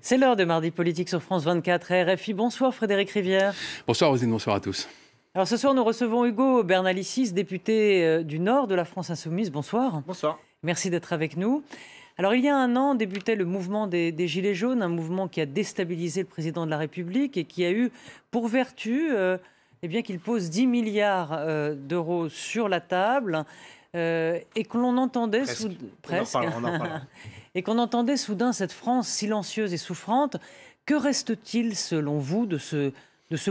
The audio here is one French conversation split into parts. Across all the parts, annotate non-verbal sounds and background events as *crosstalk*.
C'est l'heure de Mardi Politique sur France 24 RFI. Bonsoir Frédéric Rivière. Bonsoir Rosine, bonsoir à tous. Alors ce soir, nous recevons Hugo Bernalicis, député euh, du Nord de la France Insoumise. Bonsoir. Bonsoir. Merci d'être avec nous. Alors il y a un an débutait le mouvement des, Gilets jaunes, un mouvement qui a déstabilisé le président de la République et qui a eu pour vertu euh, eh qu'il pose 10 milliards euh, d'euros sur la table euh, et que entendait et qu'on entendait soudain cette France silencieuse et souffrante. Que reste-t-il selon vous de ce,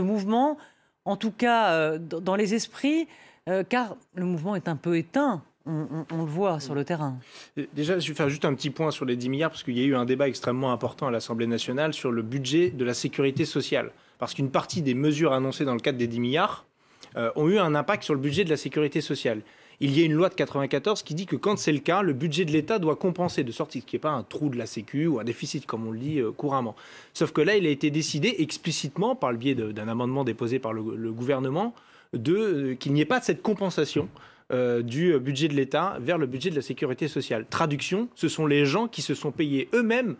mouvement, en tout cas euh, dans les esprits, euh, car le mouvement est un peu éteint on, le voit sur le terrain. Déjà, je vais faire juste un petit point sur les 10 milliards, parce qu'il y a eu un débat extrêmement important à l'Assemblée nationale sur le budget de la sécurité sociale. Parce qu'une partie des mesures annoncées dans le cadre des 10 milliards ont eu un impact sur le budget de la sécurité sociale il y a une loi de 94 qui dit que quand c'est le cas, le budget de l'État doit compenser de sorte qu'il n'y ait pas un trou de la Sécu ou un déficit, comme on le dit euh, couramment. Sauf que là, il a été décidé explicitement, par le biais d'un amendement déposé par le, gouvernement, de euh, qu'il n'y ait pas de cette compensation. Euh, du budget de l'État vers le budget de la sécurité sociale. Traduction, ce sont les gens qui se sont payés eux-mêmes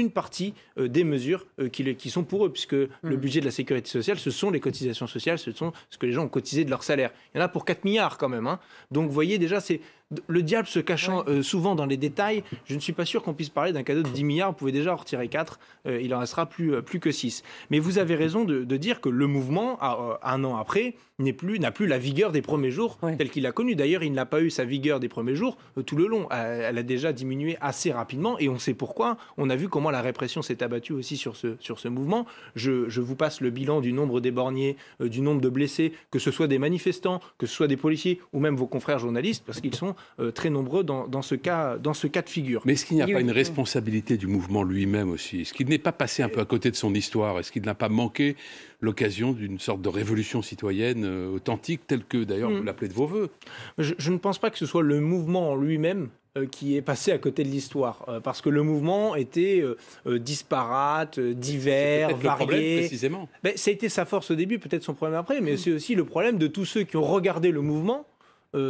une partie euh, des mesures euh, qui, sont pour eux, puisque le mmh. budget de la sécurité sociale, ce sont les cotisations sociales, ce sont ce que les gens ont cotisé de leur salaire. Il y en a pour 4 milliards quand même. Hein. Donc vous voyez déjà, c'est le diable se cachant euh, souvent dans les détails, je ne suis pas sûr qu'on puisse parler d'un cadeau de 10 milliards. Vous pouvez déjà en retirer 4, euh, il en restera plus, euh, plus que 6. Mais vous avez raison de, dire que le mouvement, un an après, n'a plus, plus la vigueur des premiers jours tel telle qu'il l'a connue. D'ailleurs, il n'a pas eu sa vigueur des premiers jours tout le long. elle a déjà diminué assez rapidement et on sait pourquoi. On a vu comment la répression s'est abattue aussi sur ce, sur ce mouvement. Je, vous passe le bilan du nombre des d'éborgnés, du nombre de blessés, que ce soit des manifestants, que ce soit des policiers ou même vos confrères journalistes, parce qu'ils sont euh, très nombreux dans, ce cas, dans ce cas de figure. Mais est-ce qu'il n'y a pas une responsabilité du mouvement lui-même aussi Est-ce qu'il n'est pas passé un peu à côté de son histoire Est-ce qu'il n'a pas manqué l'occasion d'une sorte de révolution citoyenne euh, authentique, telle que d'ailleurs vous hmm. l'appelez de vos voeux je, ne pense pas que ce soit le mouvement lui-même euh, qui est passé à côté de l'histoire, parce que le mouvement était disparate, divers, varié. Le problème, précisément. Ben, ça a été sa force au début, peut-être son problème après, mais hmm. c'est aussi le problème de tous ceux qui ont regardé le mouvement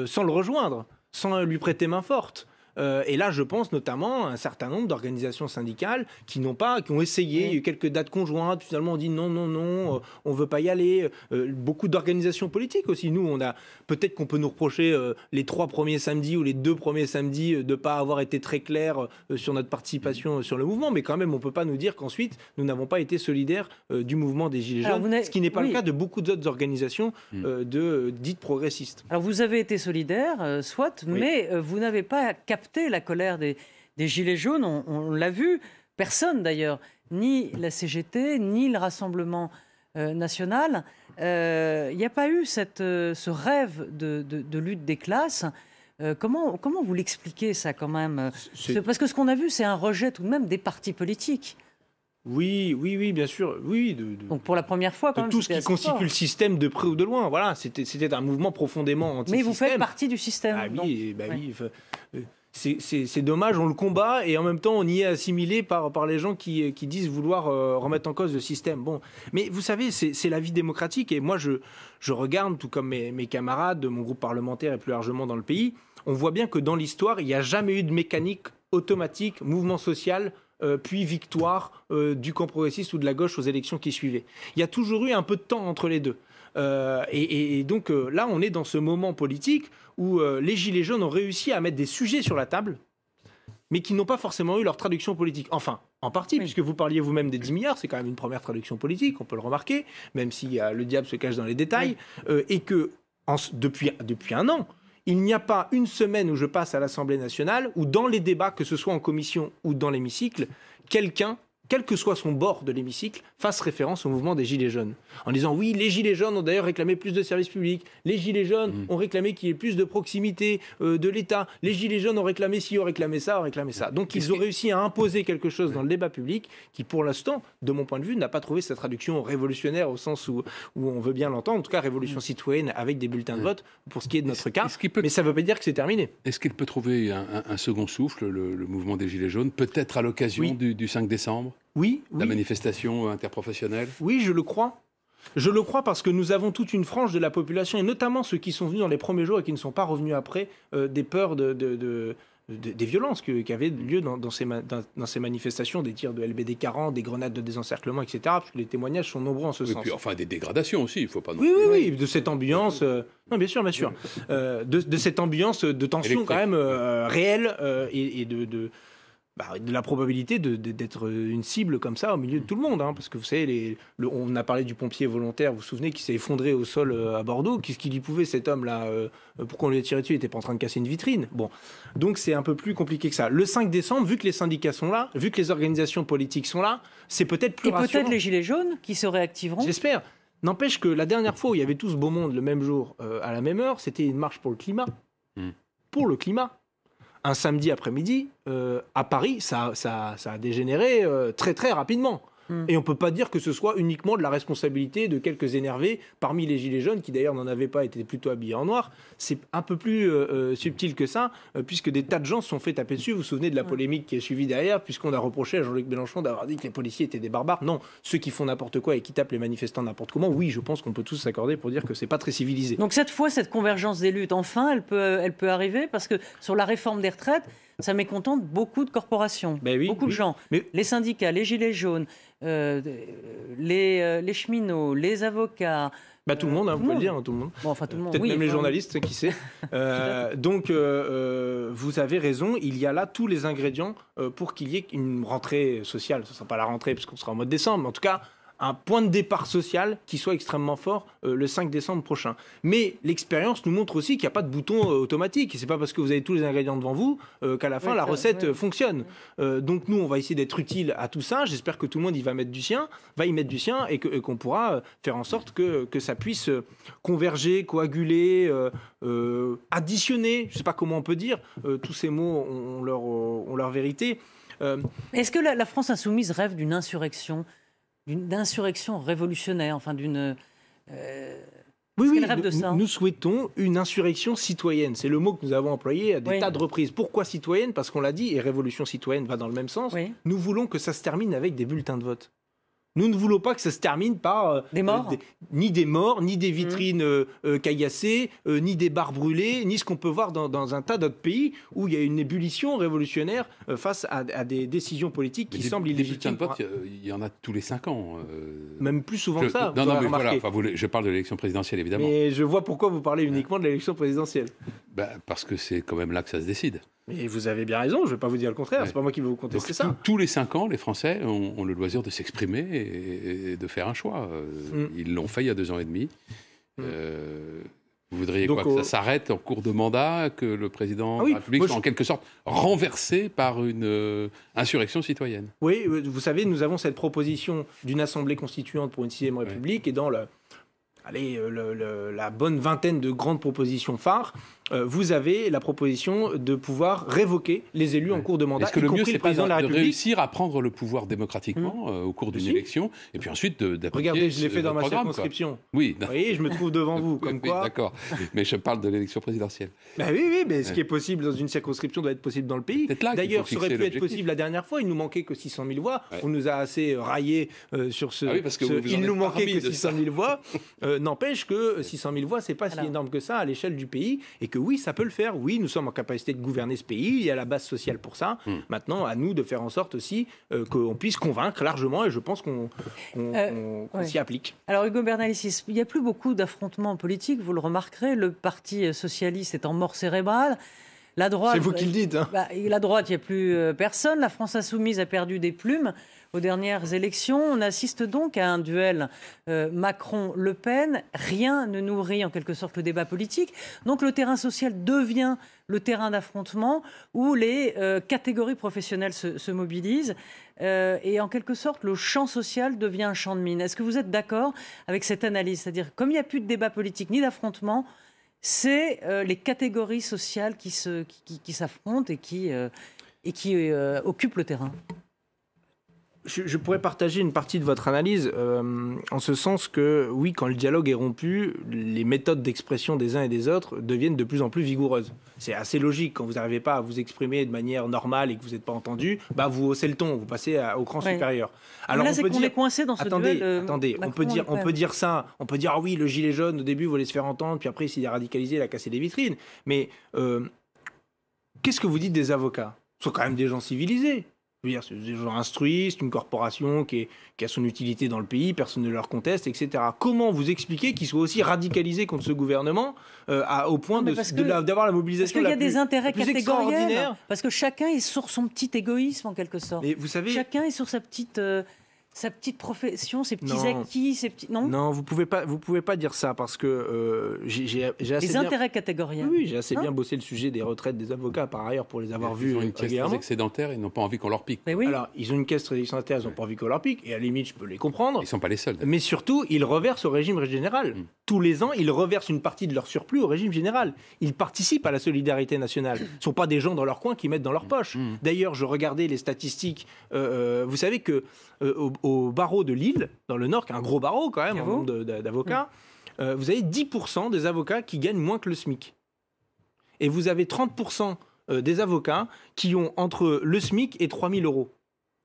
sans le rejoindre sans lui prêter main forte. Euh, et là, je pense notamment à un certain nombre d'organisations syndicales qui n'ont pas, qui ont essayé, il y a eu quelques dates conjointes, finalement on dit non, non, non, euh, on ne veut pas y aller. Euh, beaucoup d'organisations politiques aussi. Nous, on a peut-être qu'on peut nous reprocher les trois premiers samedis ou les deux premiers samedis de ne pas avoir été très clair sur notre participation mm. sur le mouvement, mais quand même, on ne peut pas nous dire qu'ensuite nous n'avons pas été solidaires du mouvement des Gilets jaunes, ce qui n'est pas le cas de beaucoup d'autres organisations mm. de dites progressistes. Alors vous avez été solidaires, soit, mais vous n'avez pas capté la colère des, Gilets jaunes, on, l'a vu. Personne d'ailleurs, ni la CGT, ni le Rassemblement euh, national. Il euh, n'y a pas eu cette, euh, ce rêve de, lutte des classes. comment, comment vous l'expliquez ça quand même Parce que ce qu'on a vu, c'est un rejet tout de même des partis politiques. Oui, oui, oui, bien sûr, oui. Donc pour la première fois, quand de tout ce qui constitue le système de près ou de loin, voilà, c'était un mouvement profondément anti-système. Mais vous faites partie du système. Ah oui, Bah, oui c'est dommage, on le combat et en même temps on y est assimilé par, les gens qui, disent vouloir euh, remettre en cause le système. Bon, mais vous savez, c'est la vie démocratique et moi je, regarde, tout comme mes, camarades de mon groupe parlementaire et plus largement dans le pays, on voit bien que dans l'histoire, il n'y a jamais eu de mécanique automatique, mouvement social, euh, puis victoire euh, du camp progressiste ou de la gauche aux élections qui suivaient. Il y a toujours eu un peu de temps entre les deux. et, donc là, on est dans ce moment politique où euh, les Gilets jaunes ont réussi à mettre des sujets sur la table, mais qui n'ont pas forcément eu leur traduction politique. Enfin, en partie, puisque vous parliez vous-même des 10 milliards, c'est quand même une première traduction politique, on peut le remarquer, même si euh, le diable se cache dans les détails, euh, et que depuis, depuis un an, il n'y a pas une semaine où je passe à l'Assemblée nationale, ou dans les débats, que ce soit en commission ou dans l'hémicycle, quelqu'un quel que soit son bord de l'hémicycle, fasse référence au mouvement des Gilets jaunes. En disant oui, les Gilets jaunes ont d'ailleurs réclamé plus de services publics, les Gilets jaunes mm. ont réclamé qu'il y ait plus de proximité euh, de l'État, les Gilets jaunes ont réclamé ci, ont réclamé ça, ont réclamé ça. Donc ils ont réussi à imposer quelque chose dans le débat public qui, pour l'instant, de mon point de vue, n'a pas trouvé sa traduction révolutionnaire au sens où, où on veut bien l'entendre, en tout cas révolution mm. citoyenne avec des bulletins de mm. vote, pour ce qui est de notre cas. Mais ça ne veut pas dire que c'est terminé. Est-ce qu'il peut trouver un, second souffle, le, mouvement des Gilets jaunes, peut-être à l'occasion du 5 décembre oui, oui. La manifestation interprofessionnelle Oui, je le crois. Je le crois parce que nous avons toute une frange de la population, et notamment ceux qui sont venus dans les premiers jours et qui ne sont pas revenus après, euh, des peurs de, des violences qui avaient lieu dans, ces dans, ces manifestations, des tirs de LBD 40, des grenades de désencerclement, etc. Parce que les témoignages sont nombreux en ce sens. Et puis, enfin, des dégradations aussi, il ne faut pas non oui, Oui, oui, de cette ambiance. Euh, non, bien sûr, bien sûr. Euh, de, cette ambiance de tension quand même réelle et, et de bah, de la probabilité d'être une cible comme ça au milieu de mm. tout le monde. Hein, parce que vous savez, on a parlé du pompier volontaire, vous vous souvenez, qui s'est effondré au sol euh, à Bordeaux. Qu'est-ce qu'il y pouvait, cet homme-là pour euh, euh, Pourquoi on lui a tiré dessus Il n'était pas en train de casser une vitrine. Bon, donc c'est un peu plus compliqué que ça. Le 5 décembre, vu que les syndicats sont là, vu que les organisations politiques sont là, c'est peut-être plus Et peut-être les Gilets jaunes qui se réactiveront J'espère. N'empêche que la dernière fois où il y avait tout ce beau monde le même jour, à la même heure, c'était une marche pour le climat. Mm. Pour le climat un samedi après-midi, euh, à Paris, ça, a dégénéré euh, très très rapidement. Mm. Et on ne peut pas dire que ce soit uniquement de la responsabilité de quelques énervés parmi les Gilets jaunes, qui d'ailleurs n'en avaient pas, été plutôt habillés en noir. C'est un peu plus euh, euh, subtil que ça, euh, puisque des tas de gens se sont fait taper dessus. Vous vous souvenez de la mm. polémique qui a suivi derrière, puisqu'on a reproché à Jean-Luc Mélenchon d'avoir dit que les policiers étaient des barbares. Non, ceux qui font n'importe quoi et qui tapent les manifestants n'importe comment, oui, je pense qu'on peut tous s'accorder pour dire que ce c'est pas très civilisé. Donc cette fois, cette convergence des luttes, enfin, elle peut arriver, parce que sur la réforme des retraites, ça mécontente beaucoup de corporations, ben beaucoup de gens. Les syndicats, les gilets jaunes, euh, euh, les, cheminots, les avocats. Bah, tout le monde, vous hein, euh, pouvez le dire, hein, tout le monde. Peut-être même les journalistes, qui sait. *laughs* donc, vous avez raison, il y a là tous les ingrédients pour qu'il y ait une rentrée sociale. Ce ne sera pas la rentrée, puisqu'on sera en mois de décembre, mais en tout cas, un point de départ social qui soit extrêmement fort euh, le 5 décembre prochain. Mais l'expérience nous montre aussi qu'il n'y a pas de bouton euh, automatique. Ce c'est pas parce que vous avez tous les ingrédients devant vous euh, qu'à la fin la recette fonctionne. donc nous, on va essayer d'être utile à tout ça. J'espère que tout le monde y va mettre du sien, va y mettre du sien et, qu'on pourra faire en sorte que, que ça puisse converger, coaguler, additionner. Je sais pas comment on peut dire. tous ces mots ont, leur, leur vérité. Est-ce que la France insoumise rêve d'une insurrection d'une insurrection révolutionnaire, enfin d'une. Euh, oui, oui, nous souhaitons une insurrection citoyenne. C'est le mot que nous avons employé à des tas de reprises. Pourquoi citoyenne Parce qu'on l'a dit, et révolution citoyenne va dans le même sens. Nous voulons que ça se termine avec des bulletins de vote. Nous ne voulons pas que ça se termine par euh, des morts. Euh, ni des morts, ni des vitrines mmh. euh, caillassées, ni des barres brûlés, ni ce qu'on peut voir dans, un tas d'autres pays où il y a une ébullition révolutionnaire face à, des décisions politiques qui semblent illégitimes. il y en a tous les cinq ans. Même plus souvent que ça. Non, non, mais voilà, enfin, je parle de l'élection présidentielle évidemment. Mais je vois pourquoi vous parlez uniquement de l'élection présidentielle. Ben, parce que c'est quand même là que ça se décide. Mais vous avez bien raison, je ne vais pas vous dire le contraire, Ce c'est pas moi qui vais vous contester ça. Tous les cinq ans, les Français ont, le loisir de s'exprimer et, de faire un choix. Euh, mm. Ils l'ont fait il y a deux ans et demi. Mm. Euh, vous voudriez quoi Que ça s'arrête en cours de mandat, que le président ah de la République soit en quelque sorte renversé par une euh, insurrection citoyenne Oui, vous savez, nous avons cette proposition d'une assemblée constituante pour une sixième République et dans le, allez, la bonne vingtaine de grandes propositions phares, euh, vous avez la proposition de pouvoir révoquer les élus en cours de mandat, Est-ce que le compris mieux, le président de la République. De réussir à prendre le pouvoir démocratiquement hum. euh, au cours d'une élection, et puis ensuite d'appliquer. Regardez, je l'ai fait dans ma circonscription. oui Oui. Vous voyez, je me trouve devant vous, *laughs* comme quoi. D'accord. Mais je parle de l'élection présidentielle. Bah oui, oui, mais ce qui est possible dans une circonscription doit être possible dans le pays. D'ailleurs, ça aurait pu être possible la dernière fois. Il nous manquait que 600 000 voix. On nous a assez euh, raillé sur ce. Ah oui, parce que il nous manquait que 600 000 voix. *laughs* N'empêche que 600 000 voix, c'est pas si énorme que ça à l'échelle du pays, et oui, ça peut le faire. Oui, nous sommes en capacité de gouverner ce pays. Il y a la base sociale pour ça. Hmm. Maintenant, à nous de faire en sorte aussi euh, qu'on puisse convaincre largement et je pense qu'on euh, s'y applique. Alors, Hugo Bernalicis, il n'y a plus beaucoup d'affrontements politiques. Vous le remarquerez, le Parti socialiste est en mort cérébrale. La droite. C'est vous qui le dites. Hein. Bah, la droite, il n'y a plus euh, personne. La France insoumise a perdu des plumes aux dernières élections. On assiste donc à un duel euh, Macron-Le Pen. Rien ne nourrit en quelque sorte le débat politique. Donc le terrain social devient le terrain d'affrontement où les euh, catégories professionnelles se, mobilisent euh, et en quelque sorte le champ social devient un champ de mine. Est-ce que vous êtes d'accord avec cette analyse C'est-à-dire comme il n'y a plus de débat politique ni d'affrontement, c'est les catégories sociales qui s'affrontent et qui occupent le terrain je, pourrais partager une partie de votre analyse euh, en ce sens que oui, quand le dialogue est rompu, les méthodes d'expression des uns et des autres deviennent de plus en plus vigoureuses. C'est assez logique quand vous n'arrivez pas à vous exprimer de manière normale et que vous n'êtes pas entendu, bah vous haussez le ton, vous passez au cran supérieur. Alors on peut est coincé dans ce attendez, duel, euh, attendez, on peut dire, on peut dire ça, on peut dire ah oui, le gilet jaune au début voulait se faire entendre, puis après s'il est radicalisé, il a cassé les vitrines. Mais euh, qu'est-ce que vous dites des avocats Ce sont quand même des gens civilisés c'est des gens instruits, c'est une corporation qui, a son utilité dans le pays, personne ne leur conteste, etc. Comment vous expliquez qu'ils soient aussi radicalisés contre ce gouvernement euh, au point d'avoir de, de la, mobilisation Parce qu'il y a des intérêts catégoriels. Parce que chacun est sur son petit égoïsme, en quelque sorte. chacun est sur sa petite... Euh, sa petite profession, ses petits acquis, ses petits non. Non, vous pouvez pas, vous pouvez pas dire ça parce que euh, j'ai assez les intérêts catégoriels. Oui, j'ai assez hein bien bossé le sujet des retraites des avocats par ailleurs pour les avoir vus. Ils ont une caisse très excédentaire, ils n'ont pas envie qu'on leur pique. Alors ils ont une caisse très excédentaire, ils n'ont pas envie qu'on leur pique. Et à la limite, je peux les comprendre. Ils sont pas les seuls. Mais surtout, ils reversent au régime général. Mm. Tous les ans, ils reversent une partie de leur surplus au régime général. Ils participent à la solidarité nationale. Ce sont pas des gens dans leur coin qui mettent dans leur mm. poche. Mm. D'ailleurs, je regardais les statistiques. Euh, euh, vous savez que au barreau de Lille, dans le Nord, qui est un gros barreau quand même, nombre d'avocats, euh, vous avez 10% des avocats qui gagnent moins que le SMIC. Et vous avez 30% euh, des avocats qui ont entre le SMIC et 3000 euros.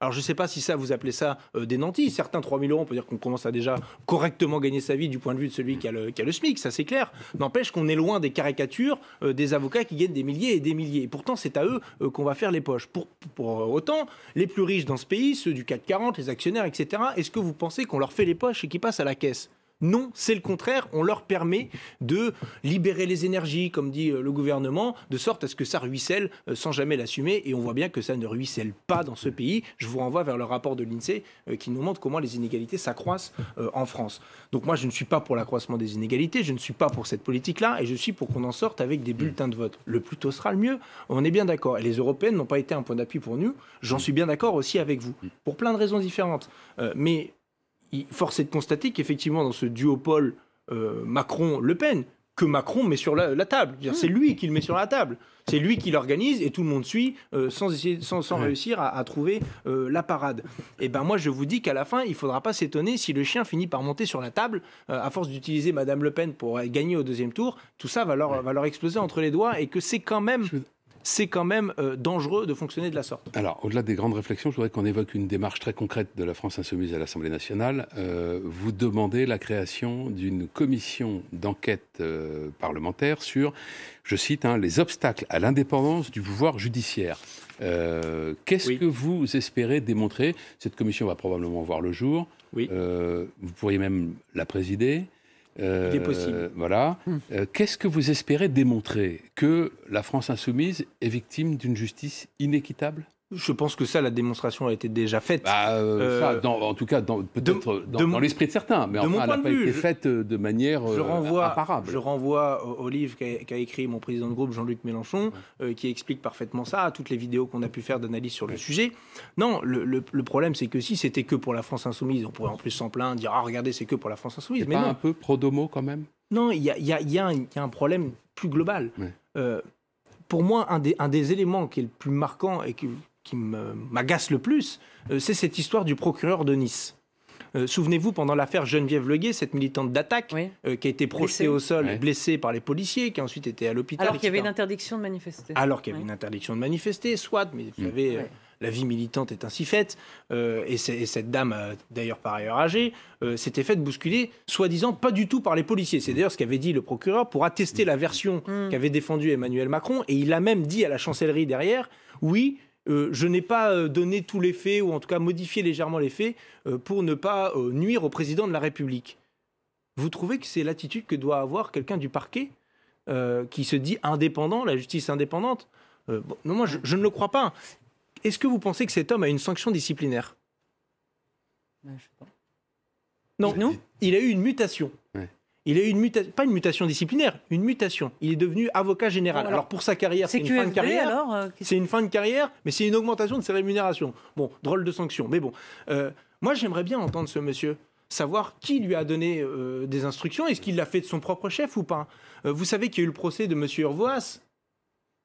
Alors je ne sais pas si ça, vous appelez ça euh, des nantis. Certains 3 000 euros, on peut dire qu'on commence à déjà correctement gagner sa vie du point de vue de celui qui a le, SMIC, ça c'est clair. N'empêche qu'on est loin des caricatures euh, des avocats qui gagnent des milliers et des milliers. Et pourtant, c'est à eux euh, qu'on va faire les poches. Pour, pour autant, les plus riches dans ce pays, ceux du CAC 40, les actionnaires, etc., est-ce que vous pensez qu'on leur fait les poches et qu'ils passent à la caisse non, c'est le contraire. On leur permet de libérer les énergies, comme dit euh, le gouvernement, de sorte à ce que ça ruisselle euh, sans jamais l'assumer. Et on voit bien que ça ne ruisselle pas dans ce pays. Je vous renvoie vers le rapport de l'INSEE euh, qui nous montre comment les inégalités s'accroissent en France. Donc moi, je ne suis pas pour l'accroissement des inégalités, je ne suis pas pour cette politique-là, et je suis pour qu'on en sorte avec des bulletins de vote. Le plus tôt sera le mieux. On est bien d'accord. Et les européennes n'ont pas été un point d'appui pour nous. J'en suis bien d'accord aussi avec vous, pour plein de raisons différentes. mais force est de constater qu'effectivement, dans ce duopole euh, Macron-Le Pen, que Macron met sur la, table. C'est hmm. lui qui le met sur la table. C'est lui qui l'organise et tout le monde suit euh, sans, sans, réussir à, trouver euh, la parade. Et eh ben moi je vous dis qu'à la fin il ne faudra pas s'étonner si le chien finit par monter sur la table à force d'utiliser Madame Le Pen pour gagner au deuxième tour. Tout ça va va leur exploser entre les doigts et que c'est quand même c'est quand même euh, dangereux de fonctionner de la sorte. Alors, au-delà des grandes réflexions, je voudrais qu'on évoque une démarche très concrète de la France insoumise à l'Assemblée nationale. Euh, vous demandez la création d'une commission d'enquête euh, parlementaire sur, je cite, hein, les obstacles à l'indépendance du pouvoir judiciaire. Qu'est-ce que vous espérez démontrer Cette commission va probablement voir le jour. Oui. vous pourriez même la présider. Euh, possible. Voilà. Hum. Euh, qu'est-ce que vous espérez démontrer Que la France insoumise est victime d'une justice inéquitable je pense que ça, la démonstration a été déjà faite. Bah, euh, euh, en tout cas, peut-être dans, l'esprit de certains, mais de enfin, elle n'a pas été faite euh, de manière je renvoie, Je renvoie au, livre qu'a écrit mon président de groupe, Jean-Luc Mélenchon, qui explique parfaitement ça, à toutes les vidéos qu'on a pu faire d'analyse sur le sujet. Non, le, problème, c'est que si c'était que pour la France insoumise, on pourrait en plus s'en plaindre, dire ah regardez, c'est que pour la France insoumise. Mais pas un peu pro-domo quand même. Non, il y, a, un problème plus global. pour moi, un des, un des, éléments qui est le plus marquant et qui, qui m'agace le plus, euh, c'est cette histoire du procureur de Nice. Euh, souvenez-vous, pendant l'affaire Geneviève Leguet, cette militante d'attaque euh, qui a été projetée au sol, et blessée par les policiers, qui a ensuite été à l'hôpital. Alors qu'il y avait une interdiction de manifester. Alors qu'il y avait une interdiction de manifester, soit, mais vous mm. savez, la vie militante est ainsi faite. Et, et, cette dame, d'ailleurs par ailleurs âgée, s'était faite bousculer, soi-disant pas du tout par les policiers. C'est d'ailleurs ce qu'avait dit le procureur pour attester la version mm. qu'avait défendue Emmanuel Macron. Et il a même dit à la chancellerie derrière oui, euh, je n'ai pas euh, donné tous les faits, ou en tout cas modifié légèrement les faits, euh, pour ne pas nuire au président de la République. Vous trouvez que c'est l'attitude que doit avoir quelqu'un du parquet, qui se dit indépendant, la justice indépendante Non, moi, je, ne le crois pas. Est-ce que vous pensez que cet homme a une sanction disciplinaire ben, Non, il a eu une mutation. Il a eu une mutation, pas une mutation disciplinaire, une mutation. Il est devenu avocat général. Alors, pour sa carrière, c'est une fin de carrière. Euh, c'est une fin de carrière, mais c'est une augmentation de ses rémunérations. Bon, drôle de sanction, mais bon. Euh, moi, j'aimerais bien entendre ce monsieur savoir qui lui a donné euh, des instructions. Est-ce qu'il l'a fait de son propre chef ou pas Vous savez qu'il y a eu le procès de monsieur Urvoas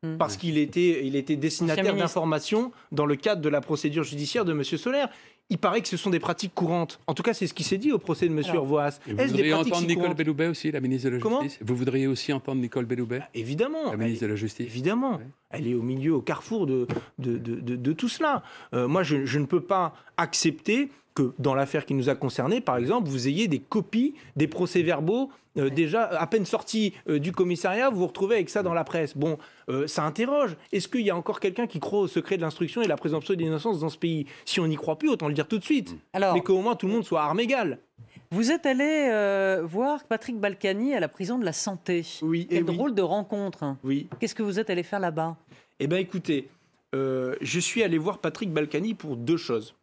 hmm. parce qu'il était, il destinataire d'informations dans le cadre de la procédure judiciaire de monsieur Solaire il paraît que ce sont des pratiques courantes. En tout cas, c'est ce qui s'est dit au procès de M. Urvoas. Vous voudriez entendre Nicole Belloubet aussi, la ministre de la Comment Justice Vous voudriez aussi entendre Nicole Belloubet bah, Évidemment. La ministre de la Justice Évidemment. Elle est au milieu, au carrefour de, de, de, tout cela. Euh, moi, je, ne peux pas accepter que dans l'affaire qui nous a concernés, par exemple, vous ayez des copies des procès-verbaux euh, déjà à peine sortis euh, du commissariat, vous vous retrouvez avec ça dans la presse. Bon, ça interroge. Est-ce qu'il y a encore quelqu'un qui croit au secret de l'instruction et la présomption d'innocence dans ce pays Si on n'y croit plus, autant dire tout de suite. Mm. Alors, mais qu'au moins tout le monde soit armé égal. Vous êtes allé euh, voir Patrick Balkany à la prison de la santé. Oui. Quel et eh drôle de rencontre. Hein. Oui. Qu'est-ce que vous êtes allé faire là-bas Eh bien, écoutez, euh, je suis allé voir Patrick Balkany pour deux choses.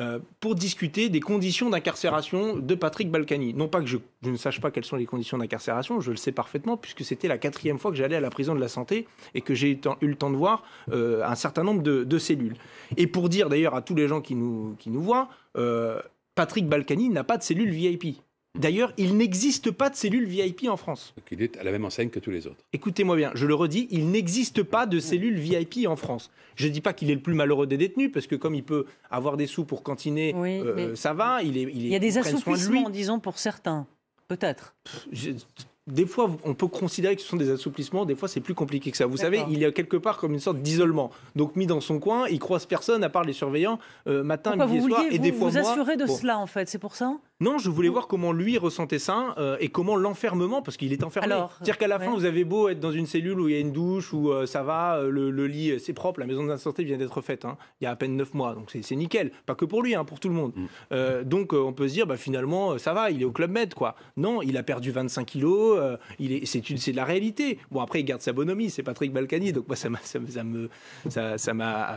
Euh, pour discuter des conditions d'incarcération de Patrick Balkany. Non pas que je, ne sache pas quelles sont les conditions d'incarcération, je le sais parfaitement, puisque c'était la quatrième fois que j'allais à la prison de la santé et que j'ai eu le temps de voir euh, un certain nombre de, cellules. Et pour dire d'ailleurs à tous les gens qui nous, voient, euh, Patrick Balkany n'a pas de cellule VIP. D'ailleurs, il n'existe pas de cellule VIP en France. Donc il est à la même enseigne que tous les autres. Écoutez-moi bien, je le redis, il n'existe pas de cellule VIP en France. Je ne dis pas qu'il est le plus malheureux des détenus, parce que comme il peut avoir des sous pour cantiner, euh, ça va. Il, est, il, y a des assouplissements, disons, pour certains, peut-être. Des fois, on peut considérer que ce sont des assouplissements, des fois, c'est plus compliqué que ça. Vous savez, il y a quelque part comme une sorte d'isolement. Donc, mis dans son coin, il croise personne, à part les surveillants, euh, matin, midi et soir. et des vous, fois, vous assurez de cela, en fait, c'est pour ça non, je voulais voir comment lui ressentait ça euh, et comment l'enfermement, parce qu'il est enfermé. C'est-à-dire qu'à la fin, vous avez beau être dans une cellule où il y a une douche, où euh, ça va, euh, le, lit, c'est propre, la maison de santé vient d'être faite, hein. il y a à peine 9 mois, donc c'est nickel. Pas que pour lui, hein, pour tout le monde. Mm. donc on peut se dire, bah, finalement, ça va, il est au Club Med, quoi. Non, il a perdu 25 kilos, c'est de la réalité. Bon, après, il garde sa bonhomie, c'est Patrick Balkany, donc moi, ça m'a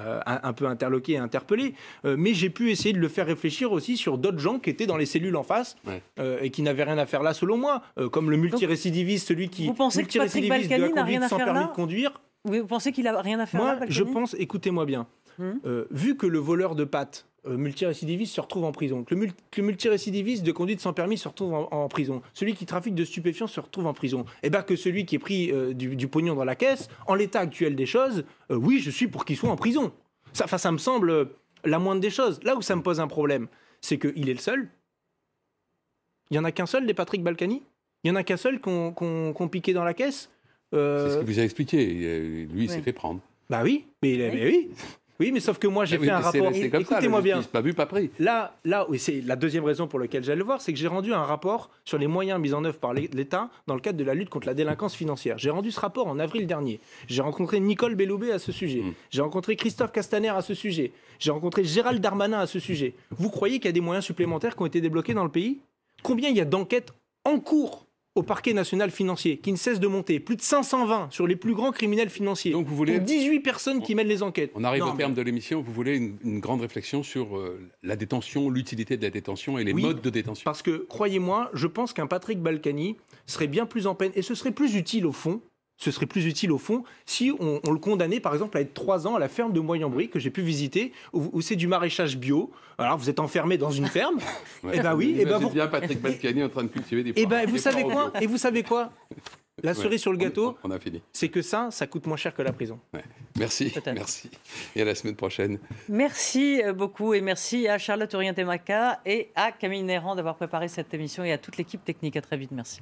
un, peu interloqué et interpellé. mais j'ai pu essayer de le faire réfléchir aussi sur d'autres gens qui étaient dans les cellules en face euh, et qui n'avait rien à faire là, selon moi, euh, comme le multirécidiviste, celui qui. Vous pensez que n'a rien à faire là oui, vous pensez qu'il a rien à faire Moi, je pense, écoutez-moi bien, hmm euh, vu que le voleur de pâtes multirécidiviste se retrouve en prison, que le, multirécidiviste de conduite sans permis se retrouve en, prison, celui qui trafique de stupéfiants se retrouve en prison, et eh bien que celui qui est pris du, pognon dans la caisse, en l'état actuel des choses, oui, je suis pour qu'il soit en prison. Ça, ça me semble la moindre des choses. Là où ça me pose un problème, c'est qu'il est le seul, il n'y en a qu'un seul des Patrick Balkany Il n'y en a qu'un seul qu'on piquait dans la caisse euh, C'est ce que vous a expliqué. Lui, il s'est fait prendre. Bah oui, mais, oui. mais oui. mais sauf que moi, bah j'ai fait un rapport. Écoutez-moi bien. Pas vu, pas pris. Là, là c'est la deuxième raison pour laquelle j'allais le voir, c'est que j'ai rendu un rapport sur les moyens mis en œuvre par l'État dans le cadre de la lutte contre la délinquance financière. J'ai rendu ce rapport en avril dernier. J'ai rencontré Nicole Belloubet à ce sujet. Hmm. J'ai rencontré Christophe Castaner à ce sujet. J'ai rencontré Gérald Darmanin à ce sujet. Vous croyez qu'il y a des moyens supplémentaires qui ont été débloqués dans le pays Combien il y a d'enquêtes en cours au parquet national financier, qui ne cesse de monter. Plus de 520 sur les plus grands criminels financiers. Donc vous 18 personnes qui mènent les enquêtes. On arrive au terme de l'émission. Vous voulez une, grande réflexion sur euh, la détention, l'utilité de la détention et les modes de détention Parce que, croyez-moi, je pense qu'un Patrick Balkany serait bien plus en peine et ce serait plus utile au fond ce serait plus utile au fond si on, le condamnait par exemple à être trois ans à la ferme de Moyen-Brie que j'ai pu visiter où, c'est du maraîchage bio. Alors vous êtes enfermé dans une ferme. *laughs* Eh Et ben oui. Et eh ben bien Patrick Balkany en train de cultiver des. Et eh ben vous, savez quoi Et vous savez quoi La cerise sur le gâteau. On, a fini. C'est que ça, ça coûte moins cher que la prison. Merci, merci. Et à la semaine prochaine. Merci euh, beaucoup et merci à Charlotte Orientemaca et à Camille Néran d'avoir préparé cette émission et à toute l'équipe technique. À très vite, merci.